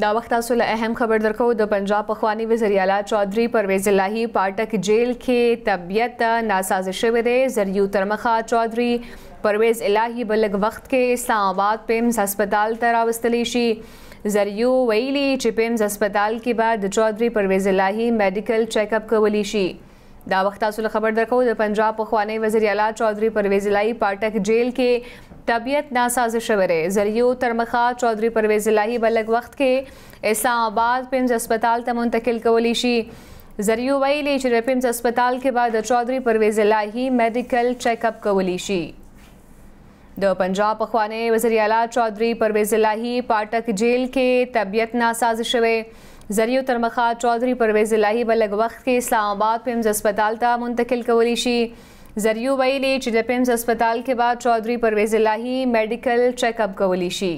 دا وخت تاسو له اهم خبر درکو د پنجاب پخوانی وزیر اعلی چودھری پرویز الہی پاټک جیل کې طبيعت ناساز شوې ده زریو ترمخه چودھری پرویز الہی بلګ وخت کې اسلام آباد پیمز هسپتال ته راوستلی شي زریو ویلي چې پیمز هسپتال کې بعد چودھری پرویز الہی میډیکل چیک اپ کولی شي دا وخت تاسو له خبر درکو د پنجاب خوانی وزیر اعلی چودھری پرویز الہی پاټک جیل کې طبیعت ناساز شوره زریو ترمخه چودھری پرویز الہی بلګ وخت کې اسلام آباد پنج هسپتال ته منتقل کولی شي زریو ویلی چې پنج هسپتال کې بعد چودھری پرویز الہی میډیکل چیک اپ کولی شي د پنجاب خوانی وزیر اعلی چودھری پرویز الہی پاټک جیل کې طبیعت ناساز شوه زریو تر مخه چودھری پرویز الہی بلګ وخت کې اسلام آباد پیمز هسپتال ته منتقل کولی شي زریو ویلي چې د پیمز هسپتال کې بعد چودھری پرویز الہی میډیکل چیک اپ کولی شي